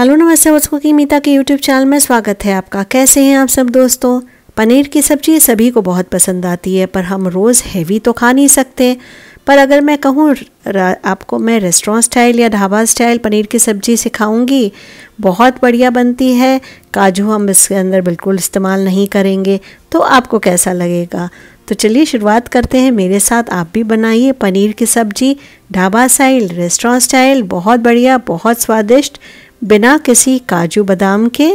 hello नमस्ते मुझको की मीता के यूट्यूब चैनल में स्वागत है आपका कैसे हैं आप सब दोस्तों पनीर की सब्ज़ी सभी को बहुत पसंद आती है पर हम रोज़ हैवी तो खा नहीं सकते पर अगर मैं कहूँ आपको मैं रेस्टोरेंट स्टाइल या ढाबा स्टाइल पनीर की सब्ज़ी सिखाऊंगी बहुत बढ़िया बनती है काजू हम इसके अंदर बिल्कुल इस्तेमाल नहीं करेंगे तो आपको कैसा लगेगा तो चलिए शुरुआत करते हैं मेरे साथ आप भी बनाइए पनीर की सब्ज़ी ढाबा स्टाइल रेस्टोरेंट स्टाइल बहुत बढ़िया बहुत स्वादिष्ट बिना किसी काजू बादाम के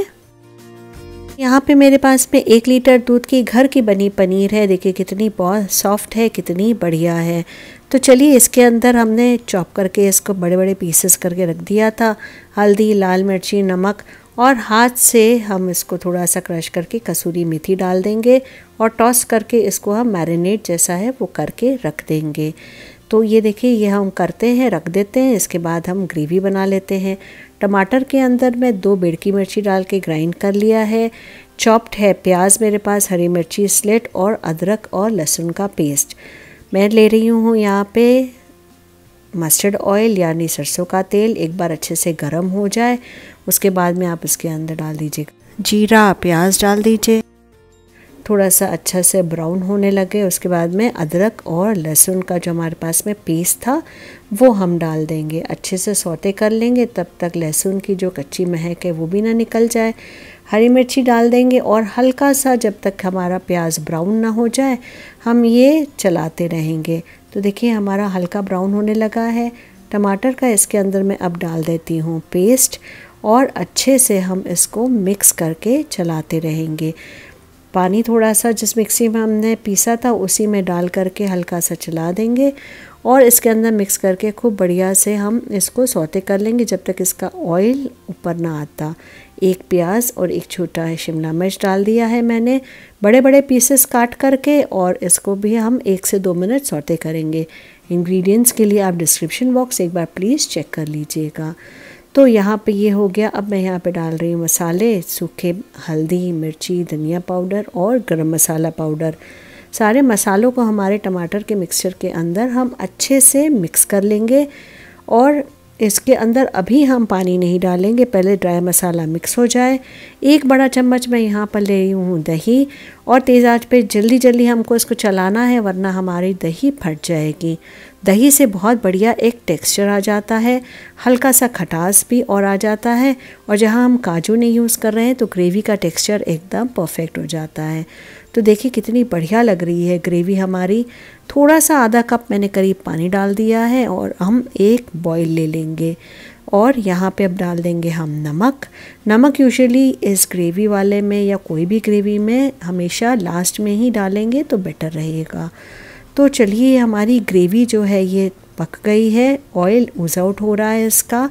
यहाँ पे मेरे पास में एक लीटर दूध की घर की बनी पनीर है देखिए कितनी बहुत सॉफ्ट है कितनी बढ़िया है तो चलिए इसके अंदर हमने चॉप करके इसको बड़े बड़े पीसेस करके रख दिया था हल्दी लाल मिर्ची नमक और हाथ से हम इसको थोड़ा सा क्रश करके कसूरी मेथी डाल देंगे और टॉस करके इसको हम मैरिनेट जैसा है वो करके रख देंगे तो ये देखिए ये हम करते हैं रख देते हैं इसके बाद हम ग्रेवी बना लेते हैं टमाटर के अंदर मैं दो बिड़की मिर्ची डाल के ग्राइंड कर लिया है चॉप्ड है प्याज मेरे पास हरी मिर्ची स्लेट और अदरक और लहसुन का पेस्ट मैं ले रही हूँ यहाँ पे मस्टर्ड ऑयल यानी सरसों का तेल एक बार अच्छे से गर्म हो जाए उसके बाद में आप उसके अंदर डाल दीजिए जीरा प्याज डाल दीजिए थोड़ा सा अच्छा से ब्राउन होने लगे उसके बाद में अदरक और लहसुन का जो हमारे पास में पेस्ट था वो हम डाल देंगे अच्छे से सोते कर लेंगे तब तक लहसुन की जो कच्ची महक है वो भी ना निकल जाए हरी मिर्ची डाल देंगे और हल्का सा जब तक हमारा प्याज ब्राउन ना हो जाए हम ये चलाते रहेंगे तो देखिए हमारा हल्का ब्राउन होने लगा है टमाटर का इसके अंदर मैं अब डाल देती हूँ पेस्ट और अच्छे से हम इसको मिक्स करके चलाते रहेंगे पानी थोड़ा सा जिस मिक्सी में हमने पीसा था उसी में डाल करके हल्का सा चला देंगे और इसके अंदर मिक्स करके खूब बढ़िया से हम इसको सौते कर लेंगे जब तक इसका ऑयल ऊपर ना आता एक प्याज और एक छोटा शिमला मिर्च डाल दिया है मैंने बड़े बड़े पीसेस काट करके और इसको भी हम एक से दो मिनट सौते करेंगे इंग्रेडिएंट्स के लिए आप डिस्क्रिप्शन बॉक्स एक बार प्लीज़ चेक कर लीजिएगा तो यहाँ पे ये हो गया अब मैं यहाँ पे डाल रही हूँ मसाले सूखे हल्दी मिर्ची धनिया पाउडर और गरम मसाला पाउडर सारे मसालों को हमारे टमाटर के मिक्सचर के अंदर हम अच्छे से मिक्स कर लेंगे और इसके अंदर अभी हम पानी नहीं डालेंगे पहले ड्राई मसाला मिक्स हो जाए एक बड़ा चम्मच मैं यहाँ पर ले रही हूँ दही और तेज़ आंच पे जल्दी जल्दी हमको इसको चलाना है वरना हमारी दही फट जाएगी दही से बहुत बढ़िया एक टेक्सचर आ जाता है हल्का सा खटास भी और आ जाता है और जहाँ हम काजू नहीं यूज़ कर रहे हैं तो ग्रेवी का टेक्सचर एकदम परफेक्ट हो जाता है तो देखिए कितनी बढ़िया लग रही है ग्रेवी हमारी थोड़ा सा आधा कप मैंने करीब पानी डाल दिया है और हम एक बॉईल ले लेंगे और यहाँ पे अब डाल देंगे हम नमक नमक यूजुअली इस ग्रेवी वाले में या कोई भी ग्रेवी में हमेशा लास्ट में ही डालेंगे तो बेटर रहेगा तो चलिए हमारी ग्रेवी जो है ये पक गई है ऑयल उज आउट हो रहा है इसका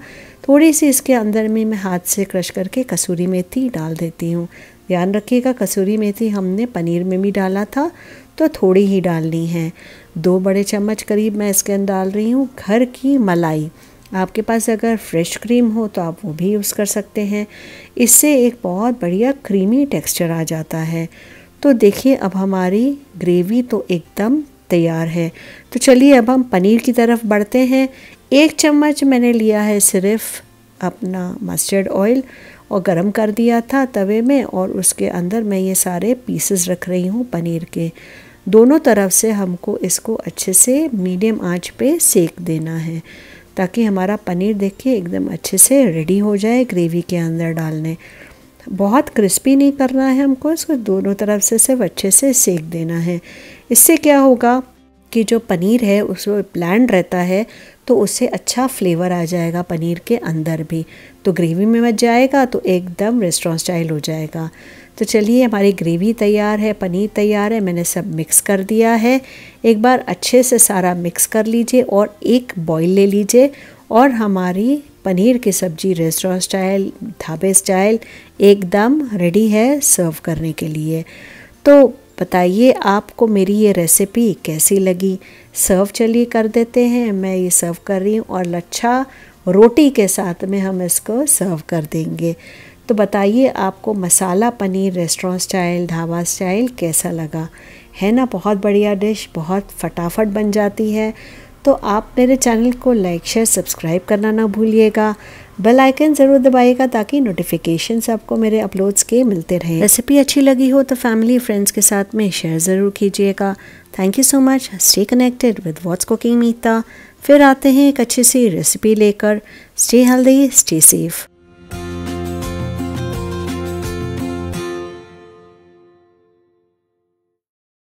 थोड़ी सी इसके अंदर में मैं हाथ से क्रश करके कसूरी मेथी डाल देती हूँ ध्यान रखिएगा कसूरी मेथी हमने पनीर में भी डाला था तो थोड़ी ही डालनी है दो बड़े चम्मच करीब मैं इसके अंदर डाल रही हूँ घर की मलाई आपके पास अगर फ्रेश क्रीम हो तो आप वो भी यूज़ कर सकते हैं इससे एक बहुत बढ़िया क्रीमी टेक्सचर आ जाता है तो देखिए अब हमारी ग्रेवी तो एकदम तैयार है तो चलिए अब हम पनीर की तरफ बढ़ते हैं एक चम्मच मैंने लिया है सिर्फ अपना मस्टर्ड ऑयल और गरम कर दिया था तवे में और उसके अंदर मैं ये सारे पीसेस रख रही हूँ पनीर के दोनों तरफ से हमको इसको अच्छे से मीडियम आंच पे सेक देना है ताकि हमारा पनीर देखिए एकदम अच्छे से रेडी हो जाए ग्रेवी के अंदर डालने बहुत क्रिस्पी नहीं करना है हमको इसको दोनों तरफ से सिर्फ अच्छे से सेक देना है इससे क्या होगा कि जो पनीर है उसको ब्लैंड रहता है तो उससे अच्छा फ्लेवर आ जाएगा पनीर के अंदर भी तो ग्रेवी में मच जाएगा तो एकदम रेस्टोरेंट स्टाइल हो जाएगा तो चलिए हमारी ग्रेवी तैयार है पनीर तैयार है मैंने सब मिक्स कर दिया है एक बार अच्छे से सारा मिक्स कर लीजिए और एक बॉईल ले लीजिए और हमारी पनीर की सब्जी रेस्टोरेंट स्टाइल ढाबे स्टाइल एकदम रेडी है सर्व करने के लिए तो बताइए आपको मेरी ये रेसिपी कैसी लगी सर्व चलिए कर देते हैं मैं ये सर्व कर रही हूँ और लच्छा रोटी के साथ में हम इसको सर्व कर देंगे तो बताइए आपको masala paneer restaurant style dhaba style कैसा लगा है ना बहुत बढ़िया डिश बहुत फटाफट बन जाती है तो आप मेरे चैनल को लाइक शेयर सब्सक्राइब करना ना भूलिएगा बेल आइकन ज़रूर दबाइएगा ताकि नोटिफिकेशन आपको मेरे अपलोड्स के मिलते रहें रेसिपी अच्छी लगी हो तो फैमिली फ्रेंड्स के साथ में शेयर ज़रूर कीजिएगा thank you so much stay connected with what's cooking Meeta फिर आते हैं एक अच्छी सी रेसिपी लेकर स्टे हेल्दी स्टे सेफ़